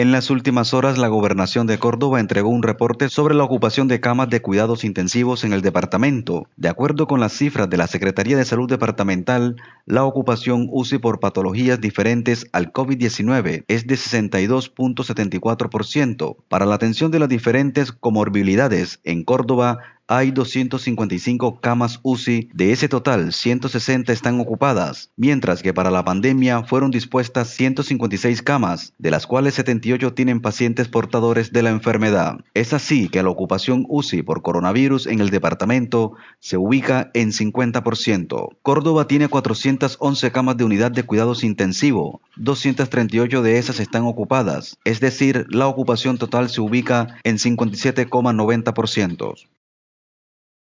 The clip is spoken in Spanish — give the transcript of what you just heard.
En las últimas horas, la gobernación de Córdoba entregó un reporte sobre la ocupación de camas de cuidados intensivos en el departamento. De acuerdo con las cifras de la Secretaría de Salud Departamental, la ocupación UCI por patologías diferentes al COVID-19 es de 62.74%. Para la atención de las diferentes comorbilidades en Córdoba, hay 255 camas UCI, de ese total 160 están ocupadas, mientras que para la pandemia fueron dispuestas 156 camas, de las cuales 78 tienen pacientes portadores de la enfermedad. Es así que la ocupación UCI por coronavirus en el departamento se ubica en 50%. Córdoba tiene 411 camas de unidad de cuidados intensivo, 238 de esas están ocupadas, es decir, la ocupación total se ubica en 57,90%.